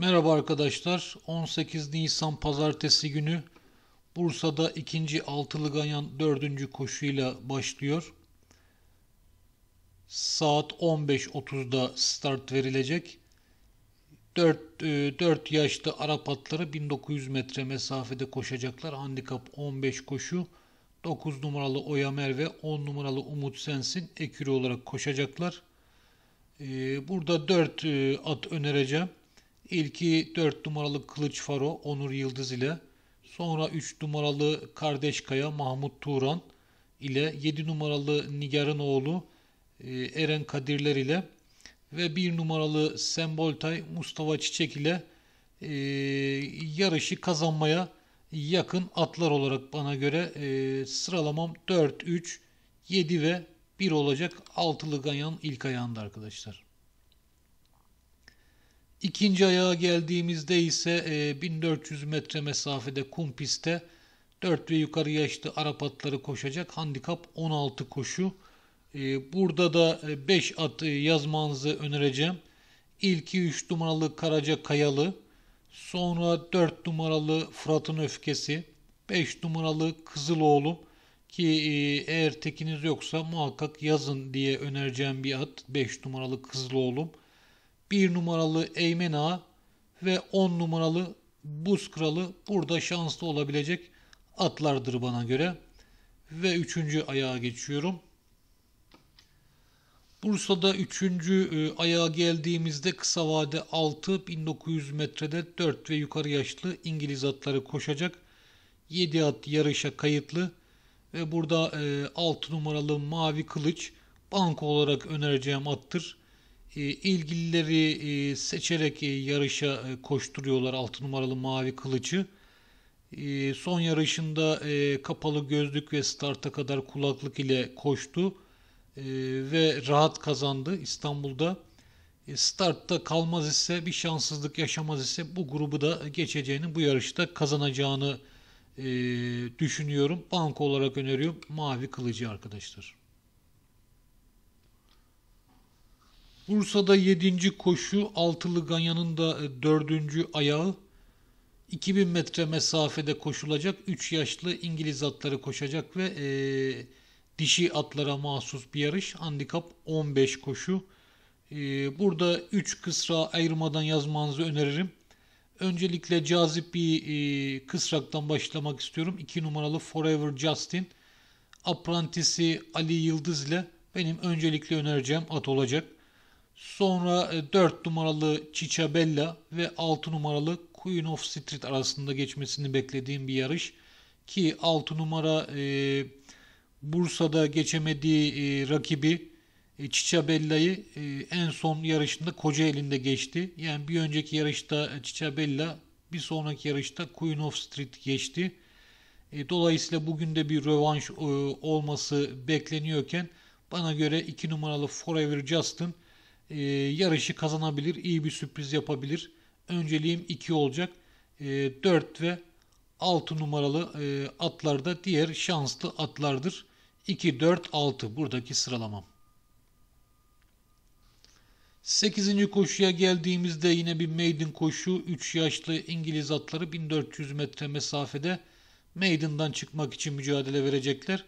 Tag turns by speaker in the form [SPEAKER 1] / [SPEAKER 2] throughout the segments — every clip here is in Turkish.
[SPEAKER 1] Merhaba arkadaşlar. 18 Nisan pazartesi günü Bursa'da 2. altılı ganyan 4. koşuyla başlıyor. Saat 15.30'da start verilecek. 4, 4 e, yaşlı Arap atları 1900 metre mesafede koşacaklar. Handikap 15 koşu. 9 numaralı Oyamer ve 10 numaralı Umut Sensin ekürü olarak koşacaklar. E, burada 4 e, at önereceğim. İlki 4 numaralı Kılıç Faro Onur Yıldız ile sonra 3 numaralı Kardeş Kaya Mahmut Turan ile 7 numaralı Nigar'ın oğlu e, Eren Kadirler ile ve 1 numaralı Semboltay Mustafa Çiçek ile e, yarışı kazanmaya yakın atlar olarak bana göre e, sıralamam 4, 3, 7 ve 1 olacak. Altılı Ganyan ilk ayağında arkadaşlar. İkinci ayağa geldiğimizde ise 1400 e, metre mesafede kum pistte 4 ve yukarı yaşlı Arap atları koşacak. Handikap 16 koşu. E, burada da 5 e, at yazmanızı önereceğim. İlki 3 numaralı Karaca Kayalı. Sonra 4 numaralı Fırat'ın Öfkesi. 5 numaralı Kızıloğlu. Ki eğer tekiniz yoksa muhakkak yazın diye önereceğim bir at. 5 numaralı Kızıloğlu. 1 numaralı Eymen Ağa ve 10 numaralı Buz Kralı burada şanslı olabilecek atlardır bana göre. Ve 3. ayağa geçiyorum. Bursa'da 3. E, ayağa geldiğimizde kısa vade 6 1900 metrede 4 ve yukarı yaşlı İngiliz atları koşacak. 7 at yarışa kayıtlı ve burada 6 e, numaralı Mavi Kılıç banko olarak önereceğim attır. E, ilgilileri e, seçerek e, yarışa koşturuyorlar 6 numaralı mavi kılıcı. Son yarışında kapalı gözlük ve starta kadar kulaklık ile koştu ve rahat kazandı İstanbul'da. Startta kalmaz ise bir şanssızlık yaşamaz ise bu grubu da geçeceğini bu yarışta kazanacağını düşünüyorum. Banko olarak öneriyorum mavi kılıcı arkadaşlar. Bursa'da 7. koşu, Altılı Ganyan'ın da 4. E, ayağı. 2000 metre mesafede koşulacak 3 yaşlı İngiliz atları koşacak ve e, dişi atlara mahsus bir yarış. Handikap 15 koşu. E, burada 3 kısra ayırmadan yazmanızı öneririm. Öncelikle cazip bir e, kısraktan başlamak istiyorum. 2 numaralı Forever Justin. Apprentice'i Ali Yıldız ile benim öncelikle önereceğim at olacak. Sonra 4 e, numaralı Cicabella ve 6 numaralı Queen of Street arasında geçmesini beklediğim bir yarış. Ki 6 numara e, Bursa'da geçemediği e, rakibi e, Cicabella'yı e, en son yarışında Kocaeli'nde geçti. Yani bir önceki yarışta e, Cicabella bir sonraki yarışta Queen of Street geçti. E, dolayısıyla bugün de bir rövanş e, olması bekleniyorken bana göre 2 numaralı Forever Justin e, yarışı kazanabilir, iyi bir sürpriz yapabilir. Önceliğim 2 olacak. E, ee, 4 ve 6 numaralı e, atlarda diğer şanslı atlardır. 2, 4, 6 buradaki sıralamam. 8. koşuya geldiğimizde yine bir maiden koşu. 3 yaşlı İngiliz atları 1400 metre mesafede maiden'dan çıkmak için mücadele verecekler.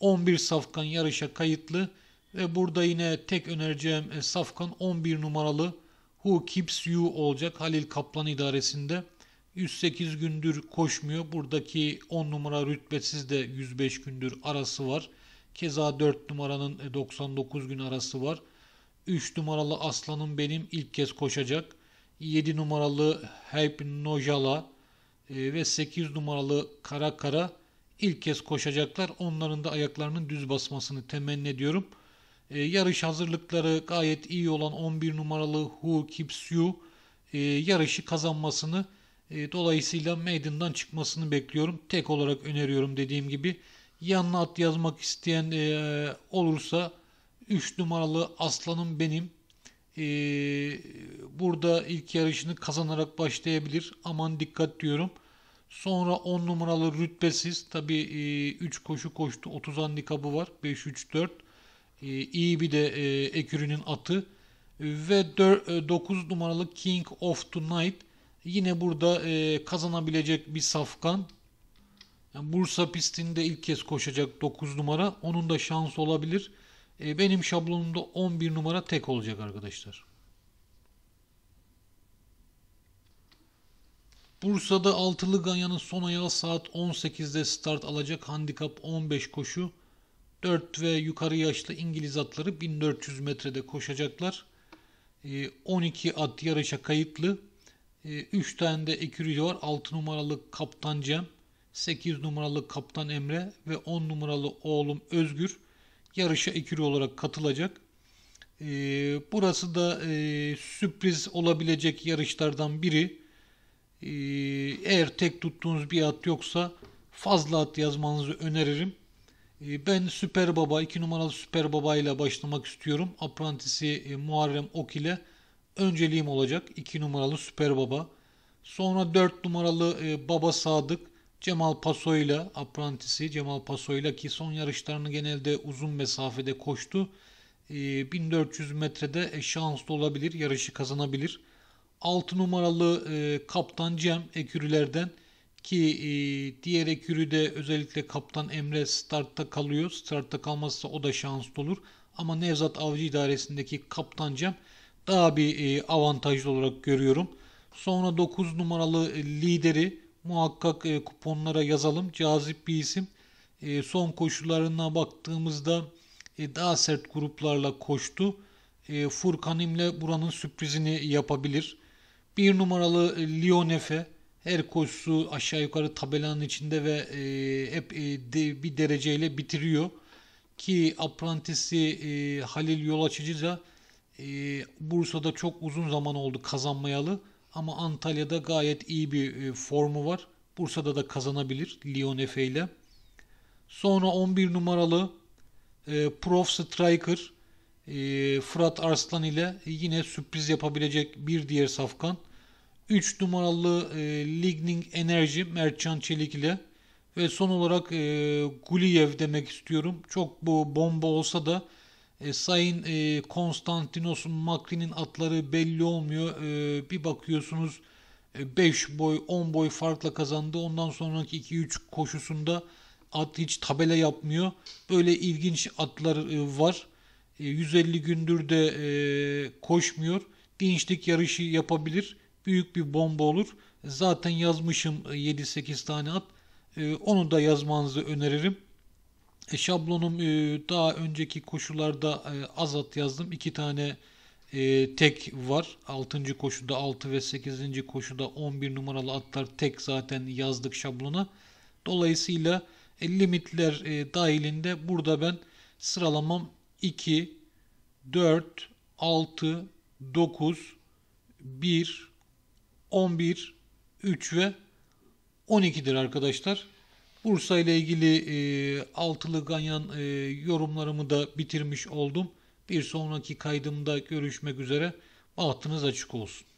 [SPEAKER 1] 11 safkan yarışa kayıtlı. Ve burada yine tek önereceğim e, Safkan 11 numaralı Who Keeps You olacak Halil Kaplan idaresinde. 108 gündür koşmuyor. Buradaki 10 numara rütbesiz de 105 gündür arası var. Keza 4 numaranın 99 e, gün arası var. 3 numaralı Aslan'ın benim ilk kez koşacak. 7 numaralı Help Nojala e, ve 8 numaralı Kara Kara ilk kez koşacaklar. Onların da ayaklarının düz basmasını temenni ediyorum. E, yarış hazırlıkları gayet iyi olan 11 numaralı Who Keeps e, yarışı kazanmasını e, dolayısıyla meydandan çıkmasını bekliyorum. Tek olarak öneriyorum dediğim gibi. Yanına at yazmak isteyen e, olursa 3 numaralı Aslanım Benim e, burada ilk yarışını kazanarak başlayabilir. Aman dikkat diyorum. Sonra 10 numaralı rütbesiz. Tabi 3 e, koşu koştu. 30 handikabı var. 5-3-4. Ee, iyi bir de e, Ekürü'nün atı ve 9 e, numaralı King of Tonight yine burada e, kazanabilecek bir safkan. Yani Bursa pistinde ilk kez koşacak 9 numara. Onun da şans olabilir. Benim şablonumda 11 numara tek olacak arkadaşlar. Bursa'da altılı Ganyan'ın son ayağı saat 18'de start alacak handikap 15 koşu. 4 ve yukarı yaşlı İngiliz atları 1400 metrede koşacaklar. 12 ee, at yarışa kayıtlı. 3 ee, tane de ekürücü var. 6 numaralı Kaptan Cem, 8 numaralı Kaptan Emre ve 10 numaralı oğlum Özgür yarışa ekürü olarak katılacak. Ee, burası da e, sürpriz olabilecek yarışlardan biri. Eğer tek tuttuğunuz bir at yoksa fazla at yazmanızı öneririm. Ee, ben Süper Baba, iki numaralı Süper Baba ile başlamak istiyorum. Aprantisi e, Muharrem Ok ile önceliğim olacak. 2 numaralı Süper Baba. Sonra 4 numaralı e, Baba Sadık, Cemal Paso ile apprenticei Cemal Paso ile ki son yarışlarını genelde uzun mesafede koştu. 1400 e, metrede şanslı olabilir, yarışı kazanabilir. 6 numaralı kaptan Cem Ekürülerden ki e, diğer ekürü özellikle kaptan Emre startta kalıyor. Startta kalmazsa o da şanslı olur. Ama Nevzat Avcı idaresindeki kaptan Cem daha bir e, avantajlı olarak görüyorum. Sonra 9 numaralı e, lideri muhakkak e, kuponlara yazalım. Cazip bir isim. E, son koşularına baktığımızda e, daha sert gruplarla koştu. E, Furkan İmle buranın sürprizini yapabilir. 1 numaralı e, Lionefe her koşusu aşağı yukarı tabelanın içinde ve e, hep e, de, bir dereceyle bitiriyor. Ki aprentisi e, Halil Yol Açıcı da e, Bursa'da çok uzun zaman oldu kazanmayalı. Ama Antalya'da gayet iyi bir e, formu var. Bursa'da da kazanabilir Lyon Efe ile. Sonra 11 numaralı e, Prof Striker e, Fırat Arslan ile yine sürpriz yapabilecek bir diğer safkan. 3 numaralı e, Ligning Enerji Mertcan Çelik ile ve son olarak e, Guliyev demek istiyorum. Çok bu bomba olsa da e, Sayın e, Konstantinos Makri'nin atları belli olmuyor. E, bir bakıyorsunuz 5 e, boy 10 boy farkla kazandı. Ondan sonraki 2-3 koşusunda at hiç tabela yapmıyor. Böyle ilginç atlar e, var. 150 e, gündür de koşmuyor. dinçlik yarışı yapabilir büyük bir bomba olur. Zaten yazmışım 7-8 e, tane at. E, onu da yazmanızı öneririm. E, şablonum daha önceki koşularda az at yazdım. 2 tane tek var. 6. koşuda 6 ve 8. koşuda 11 numaralı atlar tek zaten yazdık şablona. Dolayısıyla limitler dahilinde burada ben sıralamam 2, 4, 6, 9, 1, 11, 3 ve 12'dir arkadaşlar. Bursa ile ilgili e, altılı ganyan e, yorumlarımı da bitirmiş oldum. Bir sonraki kaydımda görüşmek üzere. Bahtınız açık olsun.